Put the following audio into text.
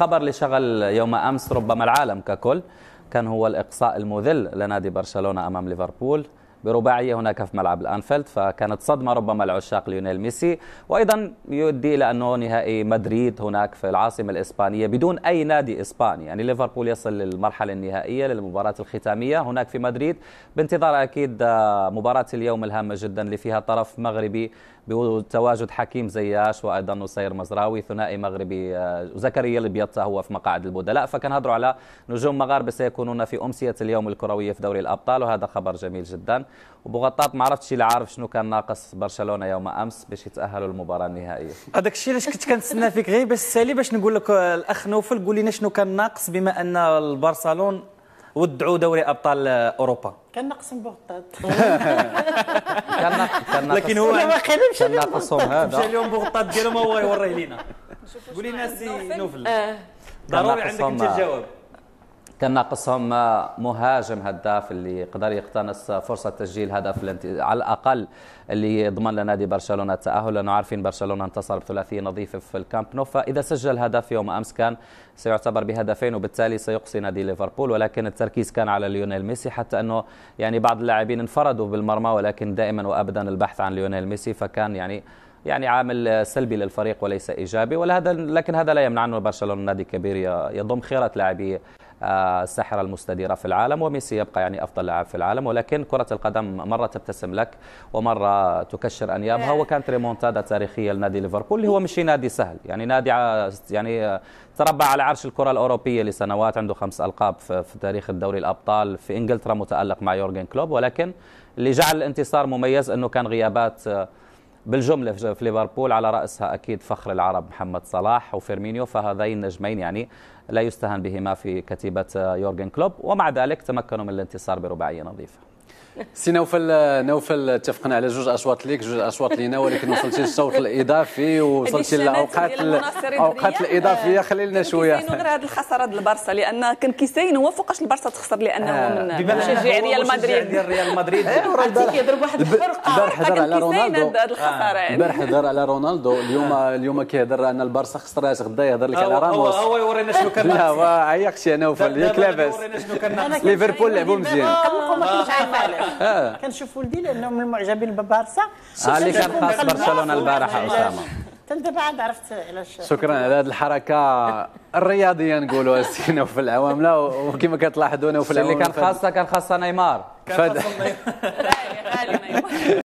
خبر لشغل شغل يوم أمس ربما العالم ككل كان هو الإقصاء المذل لنادي برشلونة أمام ليفربول برباعية هناك في ملعب الأنفيلد فكانت صدمة ربما لعشاق ليونيل ميسي وأيضا يؤدي إلى أنه نهائي مدريد هناك في العاصمة الإسبانية بدون أي نادي إسباني يعني ليفربول يصل للمرحلة النهائية للمباراة الختامية هناك في مدريد بانتظار أكيد آه، مباراة اليوم الهامة جدا اللي فيها طرف مغربي بتواجد حكيم زياش وايضا نصير مزراوي ثنائي مغربي آه، زكريا البيطة هو في مقاعد البدلاء فكنهضروا على نجوم مغاربه سيكونون في امسيه اليوم الكرويه في دوري الابطال وهذا خبر جميل جدا وبغطات ما عرفتش اللي عارف شنو كان ناقص برشلونه يوم امس باش يتاهلوا للمباراه النهائيه هذاك الشيء علاش كنت كنتسنى فيك غير باش سالي باش نقول لك الاخ نوفل قول لنا شنو كان ناقص بما ان البرسلون ودعوا دوري ابطال اوروبا كان ناقص بوغطاط كان ناقص لكن هو خدمش كان ناقصهم هذا مشى لهم بوغطاط ديالهم هو يوريه لينا قول لنا سي نوفل آه. ضروري عندك انت الجواب كان ناقصهم مهاجم هداف اللي يقدر يقتنص فرصه تسجيل هدف على الاقل اللي يضمن لنادي برشلونه التاهل لانه عارفين برشلونه انتصر بثلاثيه نظيفه في الكامب نو فاذا سجل هدف يوم امس كان سيعتبر بهدفين وبالتالي سيقصي نادي ليفربول ولكن التركيز كان على ليونيل ميسي حتى انه يعني بعض اللاعبين انفردوا بالمرمى ولكن دائما وابدا البحث عن ليونيل ميسي فكان يعني يعني عامل سلبي للفريق وليس ايجابي ولهذا لكن هذا لا يمنع انه برشلونه نادي كبير يضم خيره لاعبيه الساحره المستديره في العالم وميسي يبقى يعني افضل لاعب في العالم ولكن كره القدم مره تبتسم لك ومره تكشر انيابها آه. وكانت ريمونتادا تاريخيه لنادي ليفربول اللي هو مش نادي سهل يعني نادي يعني تربع على عرش الكره الاوروبيه لسنوات عنده خمس القاب في تاريخ الدوري الابطال في انجلترا متالق مع يورجن كلوب ولكن اللي جعل الانتصار مميز انه كان غيابات آه، بالجملة في ليفربول على رأسها أكيد فخر العرب محمد صلاح وفيرمينيو فهذين النجمين يعني لا يستهان بهما في كتيبة آه، يورجن كلوب ومع ذلك تمكنوا من الانتصار برباعية نظيفة سي نوفل نوفل اتفقنا على جوج اصوات ليك جوج اصوات لينا ولكن وصلتي للصوت الاضافي وصلتي لاوقات الاوقات الاضافيه آه. خلي لنا شويه كيساين غير هذه الخساره ديال البارسا لان كان كيساين هو فوقاش البارسا تخسر لانه آه من مشجع ريال مدريد ديال ريال مدريد إيه، كيضرب واحد الفرقه البارح هضر على رونالدو آه. البارح هضر على رونالدو اليوم آه. اليوم كيهضر ان البارسا خسرات غدا يهضر لك على راموس هو يورينا شنو كان لا عيقتي انا نوفل ياك لاباس ليفربول لعبوا مزيان علاش آه. كنشوف ولدي لانه من المعجبين ببارسا آه، اللي كان خاص برشلونه البارحه آه. اسامه انت بعد عرفت علاش شكرا على هذه الحركه الرياضيه نقولوا السينا في العوامله وكما كتلاحظون في اللي كان خاصه كان خاصه نيمار كان خاصه نيمار